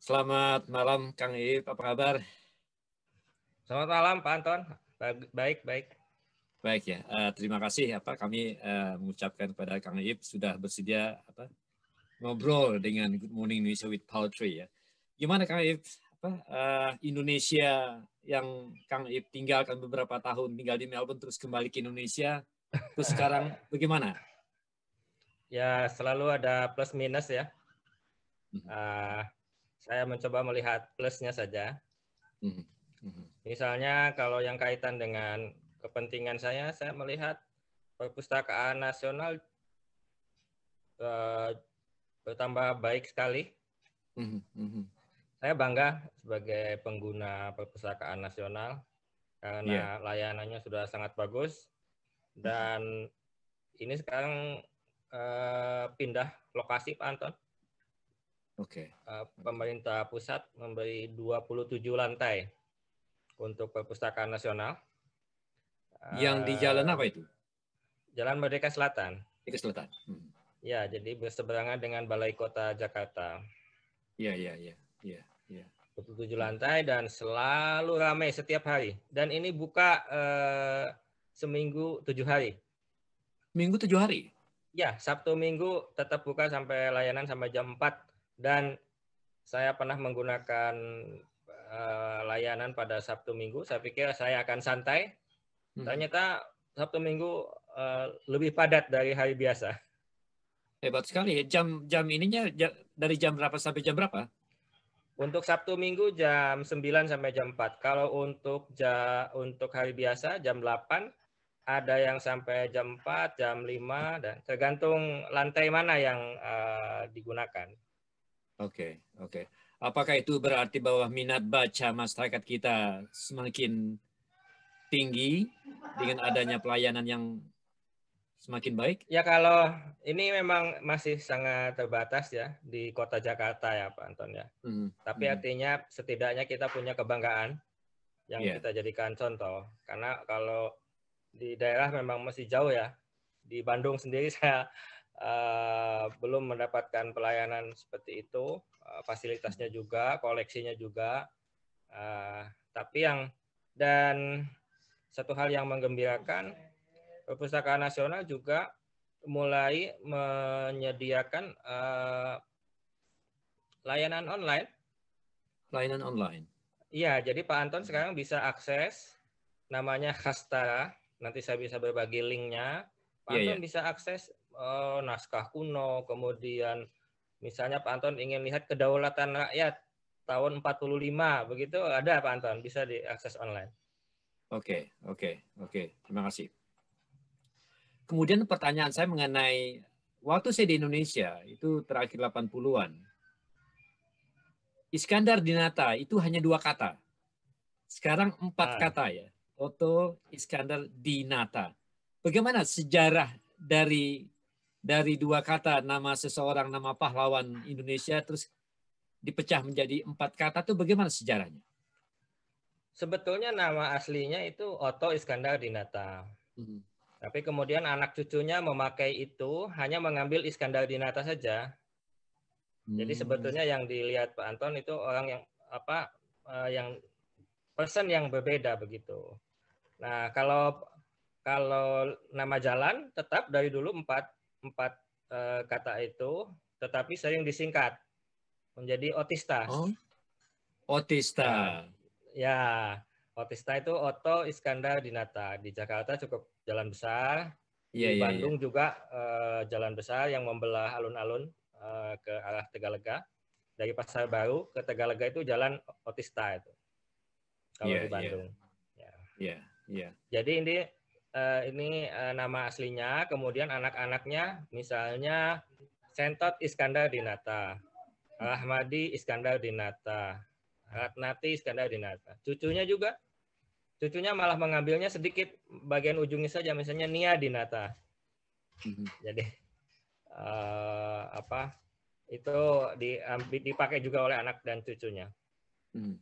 Selamat malam Kang Iib, apa kabar? Selamat malam Pak Anton, baik baik. Baik ya, uh, terima kasih apa ya, kami uh, mengucapkan kepada Kang Iip sudah bersedia apa ngobrol dengan Good Morning Indonesia with Tree ya. Gimana Kang Iip? Apa uh, Indonesia yang Kang Iip tinggalkan beberapa tahun tinggal di Melbourne terus kembali ke Indonesia, terus sekarang bagaimana? Ya selalu ada plus minus ya. Uh, saya mencoba melihat plusnya saja. Hmm, hmm. Misalnya kalau yang kaitan dengan kepentingan saya, saya melihat perpustakaan nasional uh, bertambah baik sekali. Hmm, saya bangga sebagai pengguna perpustakaan nasional karena yeah. layanannya sudah sangat bagus dan ini sekarang uh, pindah lokasi Pak Anton. Oke. Okay. Uh, eh, pemerintah pusat memberi 27 lantai untuk perpustakaan nasional. Yang di eh, jalan apa itu? Jalan Merdeka Selatan. Merdeka Selatan. Hmm. Ya, jadi berseberangan dengan Balai Kota Jakarta. Iya, iya, iya. Iya, ya. 27 ya, ya, ya, lantai dan selalu ramai setiap hari. Dan ini buka uh, seminggu tujuh hari. Minggu tujuh hari? Ya, Sabtu Minggu tetap buka sampai layanan sampai jam 4 dan saya pernah menggunakan uh, layanan pada Sabtu Minggu. Saya pikir saya akan santai. Hmm. Ternyata Sabtu Minggu uh, lebih padat dari hari biasa. Hebat sekali Jam jam ininya jam, dari jam berapa sampai jam berapa? Untuk Sabtu Minggu jam 9 sampai jam 4. Kalau untuk ja, untuk hari biasa jam 8 ada yang sampai jam 4, jam 5 dan tergantung lantai mana yang uh, digunakan. Oke, okay, oke. Okay. Apakah itu berarti bahwa minat baca masyarakat kita semakin tinggi dengan adanya pelayanan yang semakin baik? Ya kalau ini memang masih sangat terbatas ya di kota Jakarta ya Pak Anton ya. Mm, Tapi artinya setidaknya kita punya kebanggaan yang yeah. kita jadikan contoh. Karena kalau di daerah memang masih jauh ya. Di Bandung sendiri saya Eh, belum mendapatkan pelayanan seperti itu, uh, fasilitasnya juga, koleksinya juga. Uh, tapi yang dan satu hal yang menggembirakan, perpustakaan nasional juga mulai menyediakan uh, layanan online. Layanan online. Iya, jadi Pak Anton sekarang bisa akses namanya Hastara. Nanti saya bisa berbagi linknya. Pak yeah, Anton yeah. bisa akses eh, naskah kuno, kemudian misalnya Pak Anton ingin lihat kedaulatan rakyat tahun 45 begitu ada Pak Anton bisa diakses online. Oke, okay, oke, okay, oke. Okay. Terima kasih. Kemudian pertanyaan saya mengenai waktu saya di Indonesia itu terakhir 80-an. Iskandar Dinata itu hanya dua kata. Sekarang empat ah. kata ya. Oto Iskandar Dinata. Bagaimana sejarah dari dari dua kata nama seseorang, nama pahlawan Indonesia terus dipecah menjadi empat kata itu bagaimana sejarahnya? Sebetulnya nama aslinya itu Otto Iskandar Dinata. Hmm. Tapi kemudian anak cucunya memakai itu hanya mengambil Iskandar Dinata saja. Hmm. Jadi sebetulnya yang dilihat Pak Anton itu orang yang apa eh, yang person yang berbeda begitu. Nah kalau kalau nama jalan tetap dari dulu empat empat uh, kata itu, tetapi sering disingkat menjadi otista. Oh. Otista. Ya, otista itu Oto Iskandar Dinata di Jakarta cukup jalan besar. Ya, di ya, Bandung ya. juga uh, jalan besar yang membelah alun-alun uh, ke arah Tegalega. Dari Pasar Baru ke Tegalega itu jalan otista itu. Kalau yeah, di iya. Bandung. Ya. Yeah. Yeah, Jadi ini uh, ini uh, nama aslinya, kemudian anak-anaknya misalnya Sentot Iskandar Dinata, Ahmadi Iskandar Dinata, Ratnati Iskandar Dinata. Cucunya juga, cucunya malah mengambilnya sedikit bagian ujungnya saja, misalnya Nia Dinata. Hmm. Jadi uh, apa itu di, dipakai juga oleh anak dan cucunya. Hmm.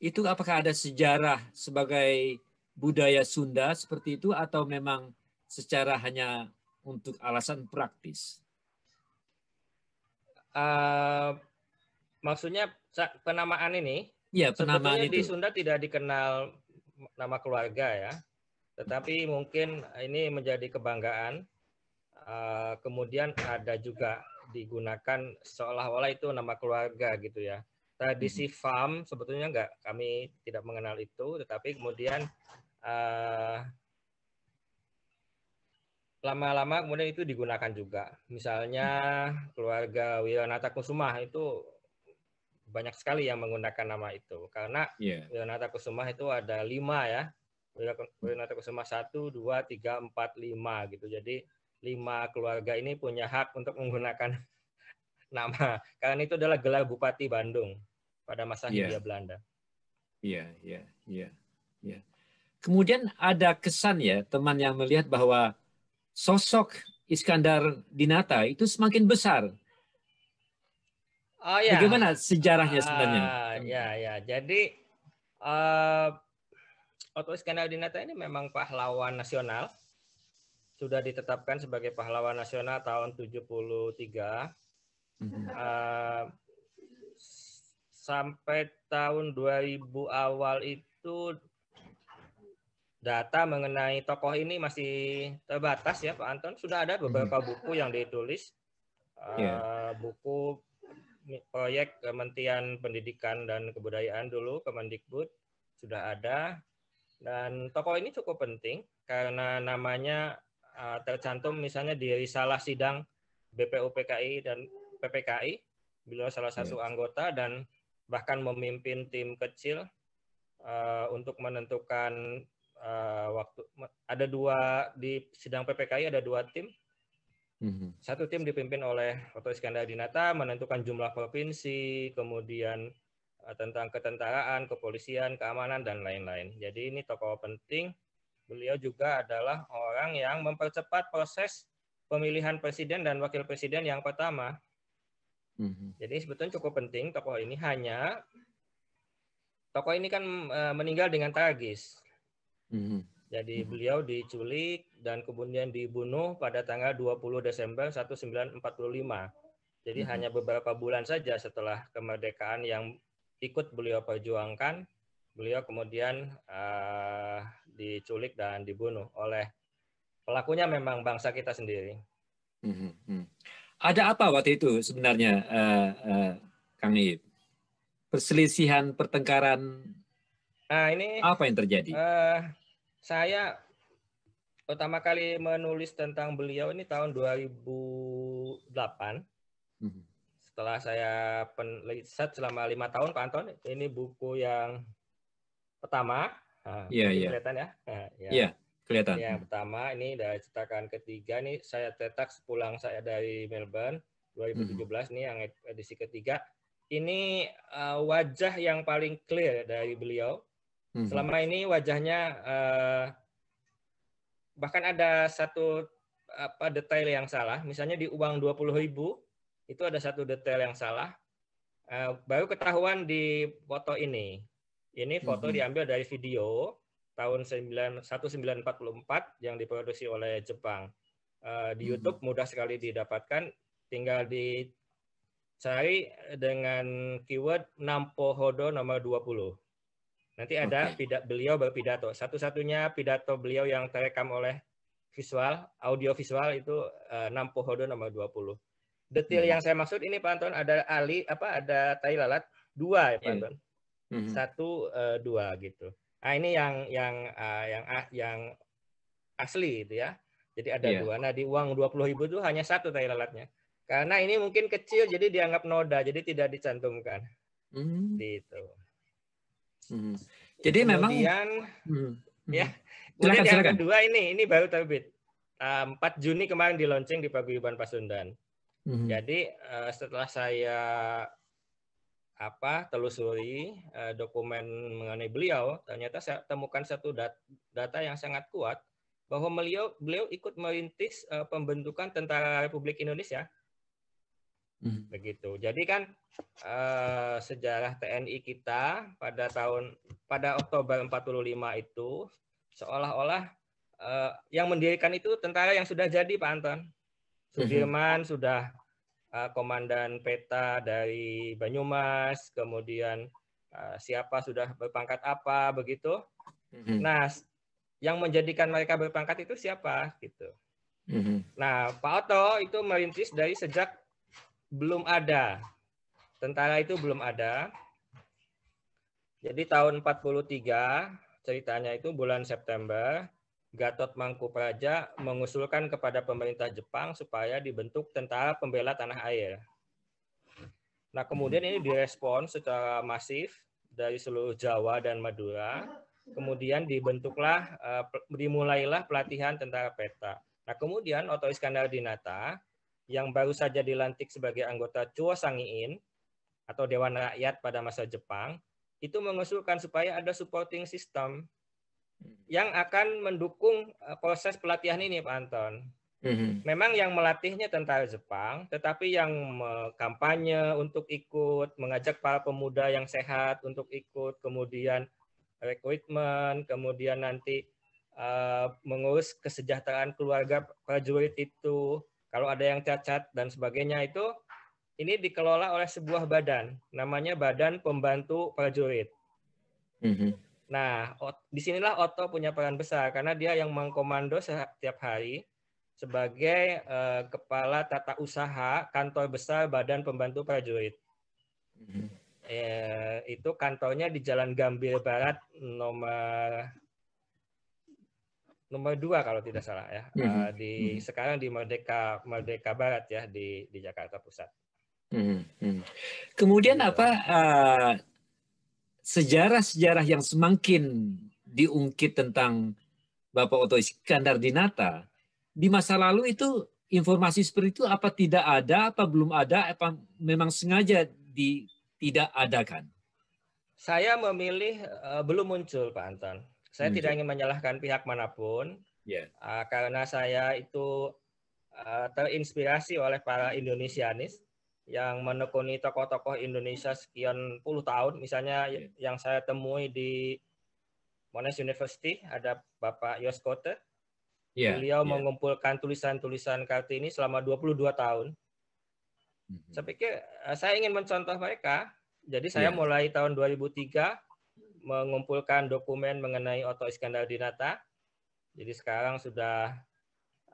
Itu apakah ada sejarah sebagai budaya Sunda seperti itu atau memang secara hanya untuk alasan praktis? Uh, maksudnya penamaan ini? Iya, penamaan itu. di Sunda tidak dikenal nama keluarga ya, tetapi mungkin ini menjadi kebanggaan. Uh, kemudian ada juga digunakan seolah-olah itu nama keluarga gitu ya. Tradisi hmm. farm sebetulnya enggak kami tidak mengenal itu, tetapi kemudian lama eh, lama-lama kemudian itu digunakan juga. Misalnya keluarga Wiranata Kusuma itu banyak sekali yang menggunakan nama itu karena yeah. Wiranata Kusuma itu ada lima ya. Wiranata Kusuma satu, dua, tiga, empat, lima gitu. Jadi lima keluarga ini punya hak untuk menggunakan nama karena itu adalah gelar Bupati Bandung pada masa yeah. Hindia Belanda. Iya, yeah, iya, yeah, iya, yeah, Yeah. Kemudian ada kesan ya teman yang melihat bahwa sosok Iskandar Dinata itu semakin besar. Oh ya. Bagaimana sejarahnya ah, sebenarnya? Uh, ya ya. Jadi uh, eh, Otto Iskandar Dinata ini memang pahlawan nasional. Sudah ditetapkan sebagai pahlawan nasional tahun 73. Uh, mhm. eh, sampai tahun 2000 awal itu data mengenai tokoh ini masih terbatas ya Pak Anton. Sudah ada hmm. beberapa buku yang ditulis, yeah. Iya. buku proyek Kementerian Pendidikan dan Kebudayaan dulu Kemendikbud sudah ada dan tokoh ini cukup penting karena namanya eh, tercantum misalnya di risalah sidang BPUPKI dan PPKI beliau salah satu yeah. anggota dan bahkan memimpin tim kecil uh, untuk menentukan uh, waktu ada dua di sidang PPKI ada dua tim. Mm-hmm. Satu tim dipimpin oleh Otto Iskandar Dinata menentukan jumlah provinsi, kemudian uh, tentang ketentaraan, kepolisian, keamanan dan lain-lain. Jadi ini tokoh penting. Beliau juga adalah orang yang mempercepat proses pemilihan presiden dan wakil presiden yang pertama. Mm-hmm. Jadi sebetulnya cukup penting tokoh ini hanya tokoh ini kan eh, meninggal dengan tragis. Mhm. Jadi mhm. beliau diculik dan kemudian dibunuh pada tanggal 20 Desember 1945. Jadi mm-hmm. hanya beberapa bulan saja setelah kemerdekaan yang ikut beliau perjuangkan, beliau kemudian uh, diculik dan dibunuh oleh pelakunya memang bangsa kita sendiri. Mm-hmm. Ada apa waktu itu sebenarnya, uh, uh, Kang Iib? Perselisihan, pertengkaran Nah ini apa yang terjadi? Uh, saya pertama kali menulis tentang beliau ini tahun 2008 hmm. setelah saya penelitian selama lima tahun Pak Anton ini buku yang pertama nah, iya. kelihatan ya, ya. Iya. ya ya, kelihatan yang pertama ini dari cetakan ketiga ini saya cetak sepulang saya dari Melbourne 2017 hmm. Ini yang edisi ketiga ini uh, wajah yang paling clear dari beliau Hmm. Selama ini wajahnya uh, bahkan ada satu apa detail yang salah, misalnya di uang 20.000 itu ada satu detail yang salah. Uh, baru ketahuan di foto ini. Ini foto hmm. diambil dari video tahun puluh 1944 yang diproduksi oleh Jepang. Uh, di hmm. YouTube mudah sekali didapatkan, tinggal dicari dengan keyword Nampo Hodo nomor 20. Nanti ada okay. pidato beliau berpidato. Satu-satunya pidato beliau yang terekam oleh visual, audio visual itu uh, eh, Nampo nomor 20. Detil hmm. yang saya maksud ini Pak Anton ada Ali apa ada tai lalat dua ya Pak yeah. Anton. Hmm. Satu uh, dua gitu. Nah, ini yang yang uh, yang uh, yang asli itu ya. Jadi ada yeah. dua. Nah, di uang ribu itu hanya satu tai lalatnya. Karena ini mungkin kecil jadi dianggap noda jadi tidak dicantumkan. Hmm. Gitu. Hmm. Jadi kemudian, memang hmm. ya. Kemudian silakan, yang kedua ini ini baru terbit. Uh, ah, Juni kemarin di launching di Paguyuban Pasundan. Hmm. Jadi uh, setelah saya apa telusuri uh, dokumen mengenai beliau, ternyata saya temukan satu dat data yang sangat kuat bahwa beliau beliau ikut merintis uh, pembentukan tentara Republik Indonesia Hmm. Begitu. Jadi kan eh, sejarah TNI kita pada tahun pada Oktober 45 itu seolah-olah eh, yang mendirikan itu tentara yang sudah jadi Pak Anton. Hmm. Sudirman hmm. sudah eh, komandan peta dari Banyumas, kemudian eh, siapa sudah berpangkat apa begitu. Hmm. Nah, yang menjadikan mereka berpangkat itu siapa gitu. Hmm. Nah, Pak Oto itu merintis dari sejak belum ada. Tentara itu belum ada. Jadi tahun 43 ceritanya itu bulan September Gatot Mangku Praja mengusulkan kepada pemerintah Jepang supaya dibentuk tentara pembela tanah air. Nah, kemudian ini direspon secara masif dari seluruh Jawa dan Madura. Kemudian dibentuklah eh, dimulailah pelatihan tentara peta. Nah, kemudian Otto Iskandar Dinata yang baru saja dilantik sebagai anggota Chuo Sangiin atau Dewan Rakyat pada masa Jepang itu mengusulkan supaya ada supporting system hmm. yang akan mendukung eh, proses pelatihan ini Pak Anton. Hmm. Memang yang melatihnya tentara Jepang, tetapi yang kampanye untuk ikut, mengajak para pemuda yang sehat untuk ikut, kemudian rekrutmen, kemudian nanti uh, mengurus kesejahteraan keluarga prajurit itu, kalau ada yang cacat dan sebagainya itu ini dikelola oleh sebuah badan, namanya Badan Pembantu Prajurit. Mm-hmm. Nah, disinilah Otto punya peran besar karena dia yang mengkomando setiap hari sebagai uh, kepala tata usaha kantor besar Badan Pembantu Prajurit. Mm-hmm. E, itu kantornya di Jalan Gambir Barat nomor nomor dua kalau tidak salah ya mm -hmm. Eh, di mm -hmm. sekarang di Merdeka Merdeka Barat ya di di Jakarta Pusat. Mm -hmm. Kemudian gitu. apa uh, sejarah-sejarah yang semakin diungkit tentang Bapak Oto Iskandar Dinata di masa lalu itu informasi seperti itu apa tidak ada apa belum ada apa memang sengaja di tidak adakan? Saya memilih uh, belum muncul Pak Anton. Saya hmm. tidak ingin menyalahkan pihak manapun, yeah. Ya. uh, karena saya itu uh, terinspirasi oleh para Indonesianis yang menekuni tokoh-tokoh Indonesia sekian puluh tahun. Misalnya yeah. yang saya temui di Monash University ada Bapak Yos Kote. Yeah. Beliau yeah. mengumpulkan tulisan-tulisan Kartini selama 22 tahun. Mm -hmm. Saya pikir eh, saya ingin mencontoh mereka. Jadi saya yeah. mulai tahun 2003 mengumpulkan dokumen mengenai Oto Iskandar Dinata. Jadi sekarang sudah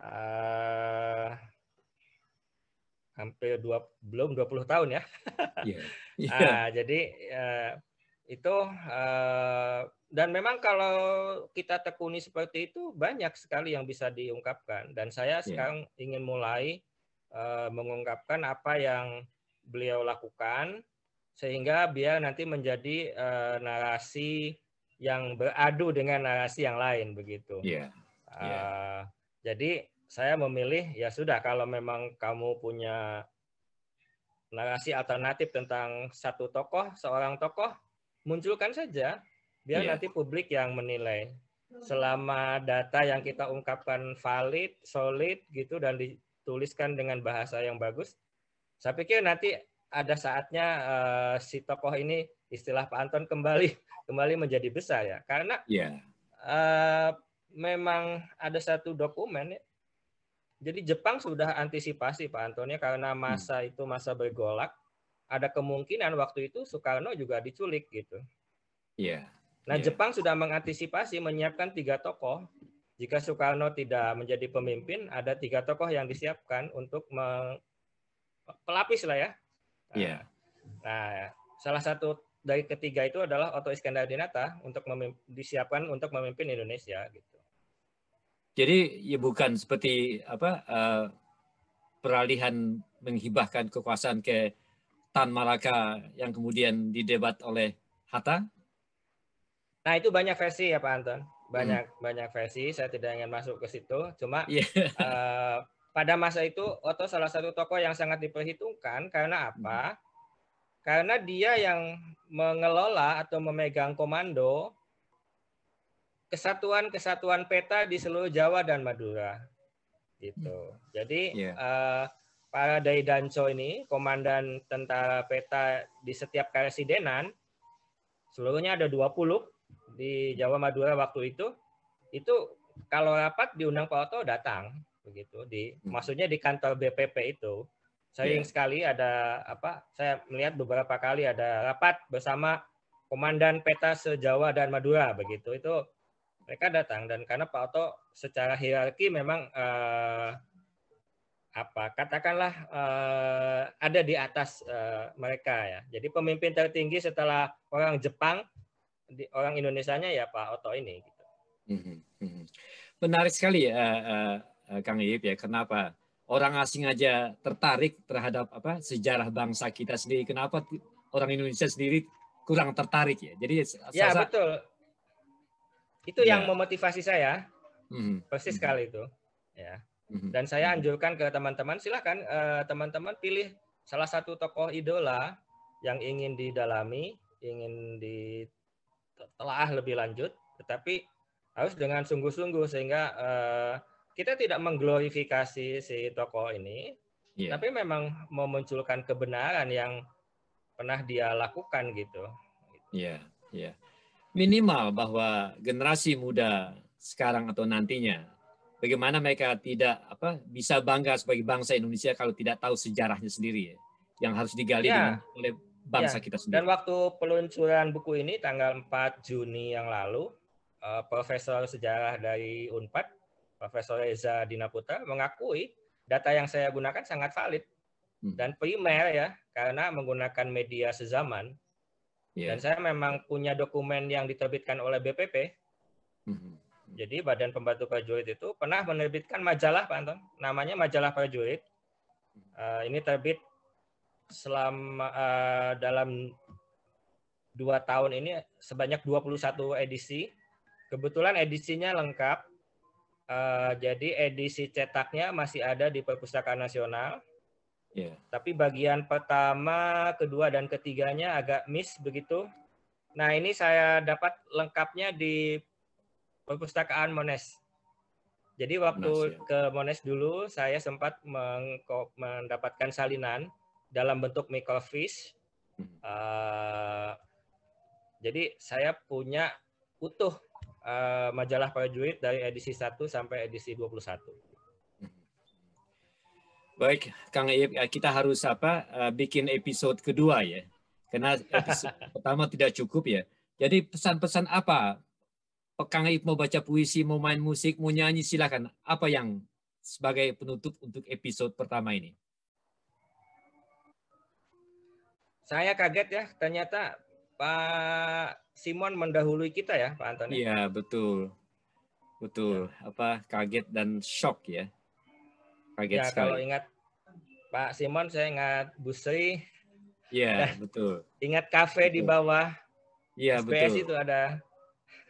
uh, hampir dua belum 20 tahun ya. Yeah. Yeah. nah, jadi uh, itu uh, dan memang kalau kita tekuni seperti itu banyak sekali yang bisa diungkapkan dan saya yeah. sekarang ingin mulai uh, mengungkapkan apa yang beliau lakukan sehingga biar nanti menjadi uh, narasi yang beradu dengan narasi yang lain begitu. Yeah. Yeah. Uh, jadi saya memilih ya sudah kalau memang kamu punya narasi alternatif tentang satu tokoh, seorang tokoh, munculkan saja biar yeah. nanti publik yang menilai. Selama data yang kita ungkapkan valid, solid gitu dan dituliskan dengan bahasa yang bagus, saya pikir nanti ada saatnya uh, si tokoh ini istilah Pak Anton kembali kembali menjadi besar ya karena yeah. Iya. uh, memang ada satu dokumen ya. Jadi Jepang sudah antisipasi Pak Antonnya karena hmm. masa hmm. itu masa bergolak ada kemungkinan waktu itu Soekarno juga diculik gitu. Iya. Yeah. Nah, yeah. Jepang sudah mengantisipasi menyiapkan tiga tokoh. Jika Soekarno tidak menjadi pemimpin, ada tiga tokoh yang disiapkan untuk pelapis lah ya, Iya. Yeah. Nah, salah satu dari ketiga itu adalah Otto Iskandar Dinata untuk disiapkan untuk memimpin Indonesia gitu. Jadi ya bukan seperti apa uh, peralihan menghibahkan kekuasaan ke Tan Malaka yang kemudian didebat oleh Hatta? Nah itu banyak versi ya Pak Anton, banyak hmm. banyak versi. Saya tidak ingin masuk ke situ. Cuma yeah. Iya. uh, pada masa itu Otto salah satu tokoh yang sangat diperhitungkan karena apa? Hmm. Karena dia yang mengelola atau memegang komando kesatuan-kesatuan peta di seluruh Jawa dan Madura. Gitu. Hmm. Jadi yeah. Iya. uh, para Daidanco ini, komandan tentara peta di setiap karesidenan, seluruhnya ada 20 di Jawa Madura waktu itu, itu kalau rapat diundang Pak Otto datang begitu di hmm. maksudnya di kantor BPP itu sering yeah. sekali ada apa saya melihat beberapa kali ada rapat bersama komandan peta sejawa dan Madura begitu itu mereka datang dan karena Pak Oto secara hierarki memang eh, apa katakanlah eh, ada di atas eh, mereka ya jadi pemimpin tertinggi setelah orang Jepang di, orang Indonesia nya ya Pak Oto ini gitu. hmm, hmm, hmm. Menarik sekali ya eh, eh, Eh, Kang Iip ya, kenapa orang asing aja tertarik terhadap apa sejarah bangsa kita sendiri? Kenapa orang Indonesia sendiri kurang tertarik ya? Jadi ya sasa, betul. Itu ya. yang memotivasi saya. hmm Persis hmm sekali itu. Ya. hmm Dan saya hmm. anjurkan ke teman-teman silahkan teman eh, teman-teman pilih salah satu tokoh idola yang ingin didalami, ingin ditelaah lebih lanjut, tetapi harus dengan sungguh-sungguh sehingga eh, kita tidak mengglorifikasi si tokoh ini, yeah. tapi memang memunculkan kebenaran yang pernah dia lakukan gitu. Iya, yeah, iya. Yeah. Minimal bahwa generasi muda sekarang atau nantinya bagaimana mereka tidak apa bisa bangga sebagai bangsa Indonesia kalau tidak tahu sejarahnya sendiri ya yang harus digali yeah. dengan, oleh bangsa yeah. kita sendiri. Dan waktu peluncuran buku ini tanggal 4 Juni yang lalu, uh, profesor sejarah dari Unpad Profesor Reza Dinaputra mengakui data yang saya gunakan sangat valid hmm. dan primer ya karena menggunakan media sezaman yeah. dan saya memang punya dokumen yang diterbitkan oleh BPP. Mm-hmm. Jadi Badan Pembantu Prajurit itu pernah menerbitkan majalah Pak Anton, namanya Majalah Prajurit. Uh, ini terbit selama uh, dalam dua tahun ini sebanyak 21 edisi. Kebetulan edisinya lengkap Eh, jadi edisi cetaknya masih ada di Perpustakaan Nasional. Yeah. Tapi bagian pertama, kedua, dan ketiganya agak miss begitu. Nah ini saya dapat lengkapnya di Perpustakaan Mones. Jadi waktu Mones, ya. ke Mones dulu, saya sempat mendapatkan salinan dalam bentuk microfish. Uh, hmm. eh, jadi saya punya utuh uh, majalah prajurit dari edisi 1 sampai edisi 21. Baik, Kang Iip, eh, kita harus apa eh, bikin episode kedua ya. Karena episode pertama tidak cukup ya. Jadi pesan-pesan apa? Kang Iip mau baca puisi, mau main musik, mau nyanyi silakan. Apa yang sebagai penutup untuk episode pertama ini? Saya kaget ya, ternyata Pak Simon mendahului kita ya, Pak Antoni. Iya, betul. Betul. Ya. Apa kaget dan shock ya. Kaget ya, sekali. kalau ingat Pak Simon saya ingat Bu Sri. Iya, nah, betul. Ingat kafe betul. di bawah. Iya, betul. itu ada.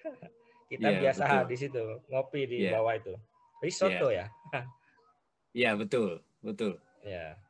kita ya, biasa betul. di situ, ngopi di ya. bawah itu. Risotto ya. Iya, ya, iya, betul. Betul. Iya.